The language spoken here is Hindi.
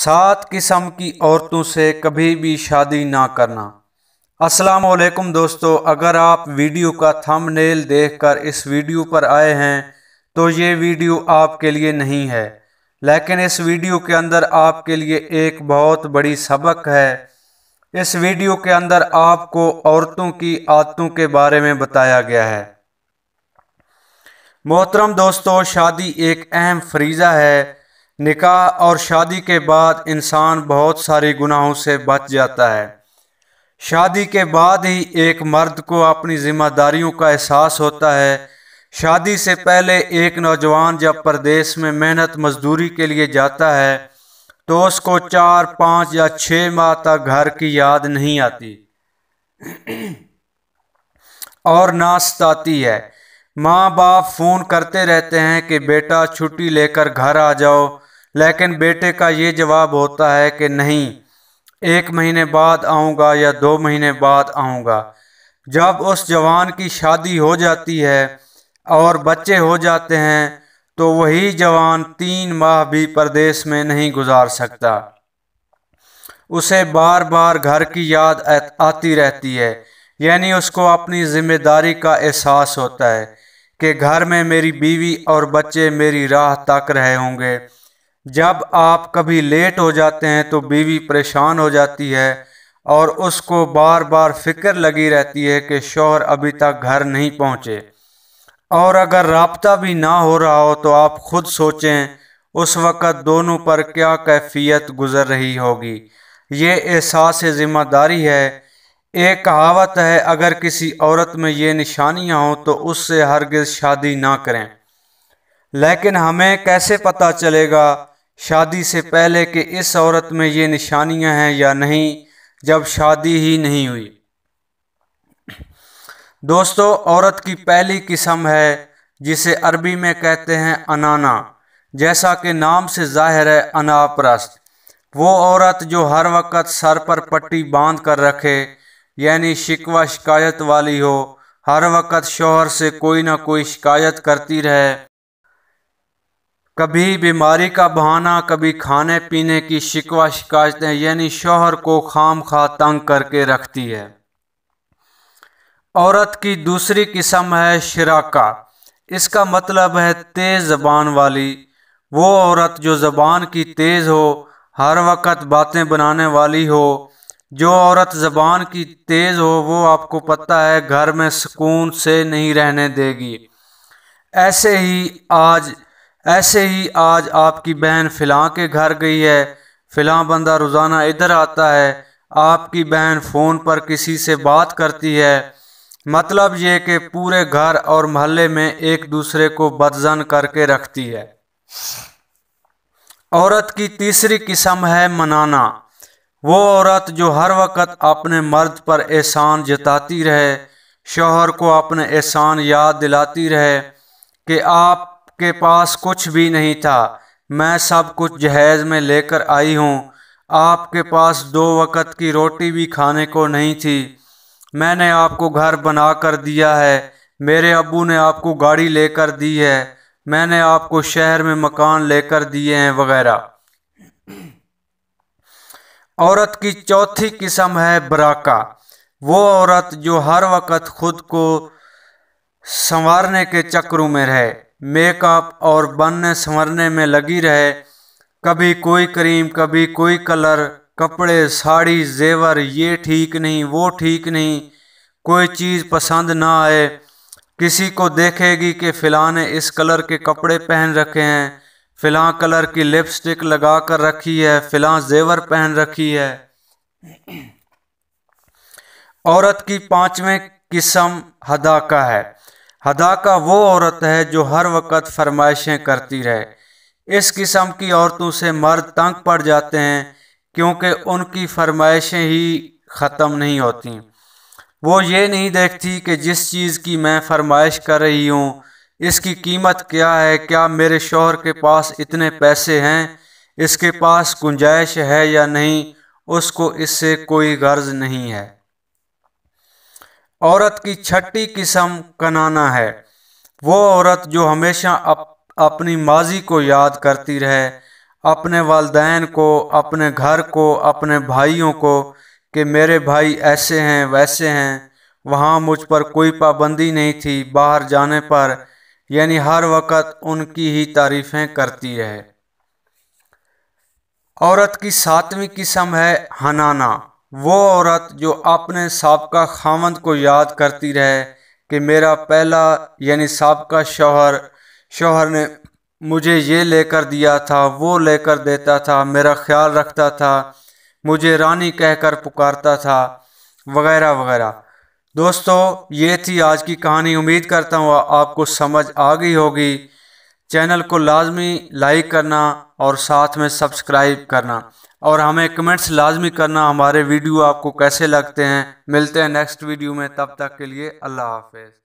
सात किस्म की औरतों से कभी भी शादी ना करना अस्सलाम वालेकुम दोस्तों अगर आप वीडियो का थंबनेल देखकर इस वीडियो पर आए हैं तो ये वीडियो आपके लिए नहीं है लेकिन इस वीडियो के अंदर आपके लिए एक बहुत बड़ी सबक है इस वीडियो के अंदर आपको औरतों की आदतों के बारे में बताया गया है मोहतरम दोस्तों शादी एक अहम फरीज़ा है निकाह और शादी के बाद इंसान बहुत सारे गुनाहों से बच जाता है शादी के बाद ही एक मर्द को अपनी जिम्मेदारियों का एहसास होता है शादी से पहले एक नौजवान जब प्रदेश में मेहनत मजदूरी के लिए जाता है तो उसको चार पाँच या छः माह तक घर की याद नहीं आती और ना सताती है माँ बाप फ़ोन करते रहते हैं कि बेटा छुट्टी लेकर घर आ जाओ लेकिन बेटे का ये जवाब होता है कि नहीं एक महीने बाद आऊँगा या दो महीने बाद आऊँगा जब उस जवान की शादी हो जाती है और बच्चे हो जाते हैं तो वही जवान तीन माह भी प्रदेश में नहीं गुजार सकता उसे बार बार घर की याद आती रहती है यानी उसको अपनी जिम्मेदारी का एहसास होता है कि घर में मेरी बीवी और बच्चे मेरी राह तक रहे होंगे जब आप कभी लेट हो जाते हैं तो बीवी परेशान हो जाती है और उसको बार बार फिक्र लगी रहती है कि शोहर अभी तक घर नहीं पहुँचे और अगर रबता भी ना हो रहा हो तो आप खुद सोचें उस वक़्त दोनों पर क्या कैफियत गुज़र रही होगी ये एहसास ज़िम्मेदारी है एक कहावत है अगर किसी औरत में ये निशानियाँ हों तो उससे हरगिज़ शादी ना करें लेकिन हमें कैसे पता चलेगा शादी से पहले कि इस औरत में ये निशानियां हैं या नहीं जब शादी ही नहीं हुई दोस्तों औरत की पहली किस्म है जिसे अरबी में कहते हैं अनाना जैसा कि नाम से जाहिर है अनापरस्त वो औरत जो हर वक्त सर पर पट्टी बांध कर रखे यानी शिकवा शिकायत वाली हो हर वक्त शोहर से कोई ना कोई शिकायत करती रहे कभी बीमारी का बहाना कभी खाने पीने की शिकवा शिकायतें यानी शोहर को खाम खा तंग करके रखती है औरत की दूसरी किस्म है शराका इसका मतलब है तेज़ ज़बान वाली वो औरत जो ज़बान की तेज़ हो हर वक्त बातें बनाने वाली हो जो औरत ज़बान की तेज़ हो वो आपको पता है घर में सुकून से नहीं रहने देगी ऐसे ही आज ऐसे ही आज आपकी बहन फिलहाल के घर गई है फिलहाल बंदा रोज़ाना इधर आता है आपकी बहन फ़ोन पर किसी से बात करती है मतलब ये कि पूरे घर और मोहल्ले में एक दूसरे को बदजन करके रखती है औरत की तीसरी किस्म है मनाना वो औरत जो हर वक्त अपने मर्द पर एहसान जताती रहे शोहर को अपने एहसान याद दिलाती रहे कि आप के पास कुछ भी नहीं था मैं सब कुछ जहेज में लेकर आई हूँ आपके पास दो वक़्त की रोटी भी खाने को नहीं थी मैंने आपको घर बना कर दिया है मेरे अबू ने आपको गाड़ी लेकर दी है मैंने आपको शहर में मकान लेकर दिए हैं वगैरह औरत की चौथी किस्म है बराका वो औरत जो हर वक्त खुद को संवारने के चक्रों में रहे मेकअप और बनने संवरने में लगी रहे कभी कोई क्रीम कभी कोई कलर कपड़े साड़ी जेवर ये ठीक नहीं वो ठीक नहीं कोई चीज़ पसंद ना आए किसी को देखेगी कि फ़िला ने इस कलर के कपड़े पहन रखे हैं फिलहाल कलर की लिपस्टिक लगा कर रखी है फिलहाल जेवर पहन रखी है औरत की पांचवें किस्म हदा का है हदा का वो औरत है जो हर वक्त फरमाइशें करती रहे इस किस्म की औरतों से मर्द तंग पड़ जाते हैं क्योंकि उनकी फरमाइशें ही ख़त्म नहीं होती वो ये नहीं देखती कि जिस चीज़ की मैं फरमाइश कर रही हूँ इसकी कीमत क्या है क्या मेरे शोहर के पास इतने पैसे हैं इसके पास गुंजाइश है या नहीं उसको इससे कोई गर्ज नहीं है औरत की छठी किस्म कनाना है वो औरत जो हमेशा अप, अपनी माजी को याद करती रहे अपने वालदेन को अपने घर को अपने भाइयों को कि मेरे भाई ऐसे हैं वैसे हैं वहाँ मुझ पर कोई पाबंदी नहीं थी बाहर जाने पर यानी हर वक्त उनकी ही तारीफ़ें करती रहे औरत की सातवीं किस्म है हनाना वो औरत जो अपने सबका खामंद को याद करती रहे कि मेरा पहला यानी सबका शोहर शोहर ने मुझे ये लेकर दिया था वो लेकर देता था मेरा ख्याल रखता था मुझे रानी कहकर पुकारता था वगैरह वगैरह दोस्तों ये थी आज की कहानी उम्मीद करता हूँ आपको समझ आ गई होगी चैनल को लाजमी लाइक करना और साथ में सब्सक्राइब करना और हमें कमेंट्स लाजमी करना हमारे वीडियो आपको कैसे लगते हैं मिलते हैं नेक्स्ट वीडियो में तब तक के लिए अल्लाह हाफिज़